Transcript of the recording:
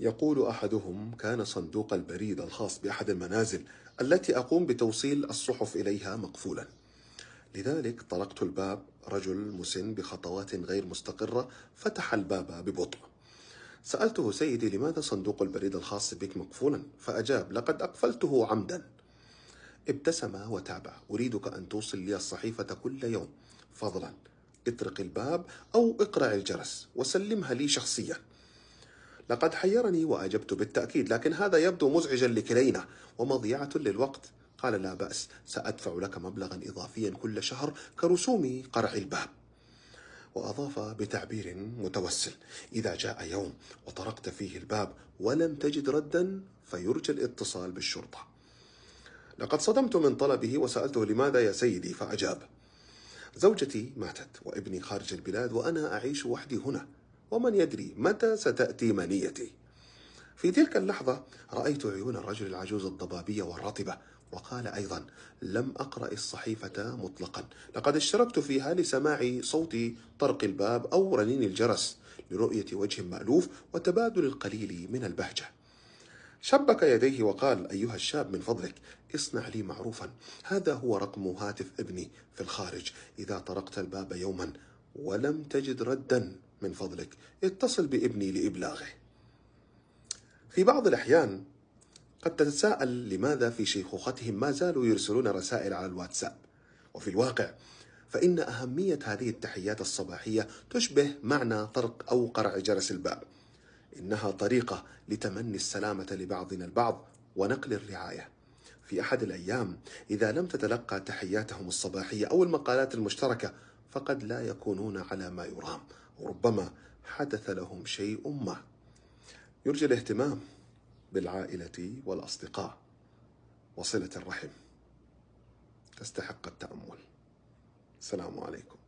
يقول أحدهم كان صندوق البريد الخاص بأحد المنازل التي أقوم بتوصيل الصحف إليها مقفولا لذلك طرقت الباب رجل مسن بخطوات غير مستقرة فتح الباب ببطء سألته سيدي لماذا صندوق البريد الخاص بك مقفولا فأجاب لقد أقفلته عمدا ابتسم وتابع أريدك أن توصل لي الصحيفة كل يوم فضلا اطرق الباب أو اقرع الجرس وسلمها لي شخصياً لقد حيرني وأجبت بالتأكيد لكن هذا يبدو مزعجا لكلينا ومضيعة للوقت قال لا بأس سأدفع لك مبلغا إضافيا كل شهر كرسوم قرع الباب وأضاف بتعبير متوسل إذا جاء يوم وطرقت فيه الباب ولم تجد ردا فيرجى الاتصال بالشرطة لقد صدمت من طلبه وسألته لماذا يا سيدي فأجاب زوجتي ماتت وابني خارج البلاد وأنا أعيش وحدي هنا ومن يدري متى ستأتي منيتي في تلك اللحظة رأيت عيون الرجل العجوز الضبابية والرطبة وقال أيضا لم أقرأ الصحيفة مطلقا لقد اشتركت فيها لسماع صوت طرق الباب أو رنين الجرس لرؤية وجه مألوف وتبادل القليل من البهجة شبك يديه وقال أيها الشاب من فضلك اصنع لي معروفا هذا هو رقم هاتف ابني في الخارج إذا طرقت الباب يوما ولم تجد ردا من فضلك اتصل بابني لإبلاغه في بعض الأحيان قد تتساءل لماذا في شيخوختهم ما زالوا يرسلون رسائل على الواتساب وفي الواقع فإن أهمية هذه التحيات الصباحية تشبه معنى طرق أو قرع جرس الباب إنها طريقة لتمني السلامة لبعضنا البعض ونقل الرعاية في أحد الأيام إذا لم تتلقى تحياتهم الصباحية أو المقالات المشتركة فقد لا يكونون على ما يرام وربما حدث لهم شيء ما يرجى الاهتمام بالعائله والاصدقاء وصله الرحم تستحق التامل السلام عليكم